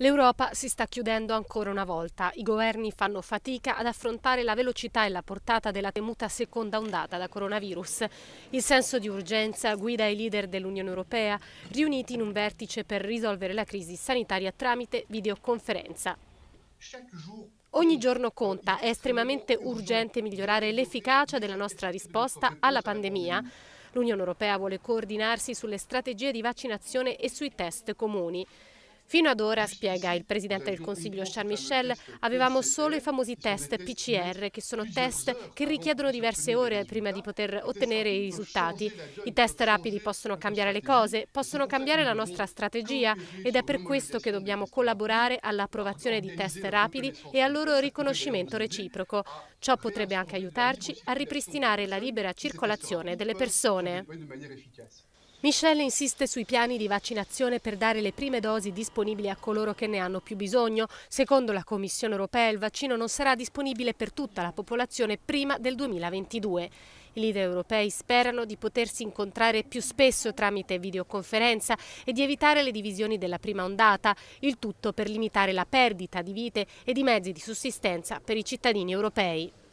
L'Europa si sta chiudendo ancora una volta. I governi fanno fatica ad affrontare la velocità e la portata della temuta seconda ondata da coronavirus. Il senso di urgenza guida i leader dell'Unione Europea, riuniti in un vertice per risolvere la crisi sanitaria tramite videoconferenza. Ogni giorno conta, è estremamente urgente migliorare l'efficacia della nostra risposta alla pandemia. L'Unione Europea vuole coordinarsi sulle strategie di vaccinazione e sui test comuni. Fino ad ora, spiega il Presidente del Consiglio Charles Michel, avevamo solo i famosi test PCR, che sono test che richiedono diverse ore prima di poter ottenere i risultati. I test rapidi possono cambiare le cose, possono cambiare la nostra strategia ed è per questo che dobbiamo collaborare all'approvazione di test rapidi e al loro riconoscimento reciproco. Ciò potrebbe anche aiutarci a ripristinare la libera circolazione delle persone. Michelle insiste sui piani di vaccinazione per dare le prime dosi disponibili a coloro che ne hanno più bisogno. Secondo la Commissione europea il vaccino non sarà disponibile per tutta la popolazione prima del 2022. I leader europei sperano di potersi incontrare più spesso tramite videoconferenza e di evitare le divisioni della prima ondata, il tutto per limitare la perdita di vite e di mezzi di sussistenza per i cittadini europei.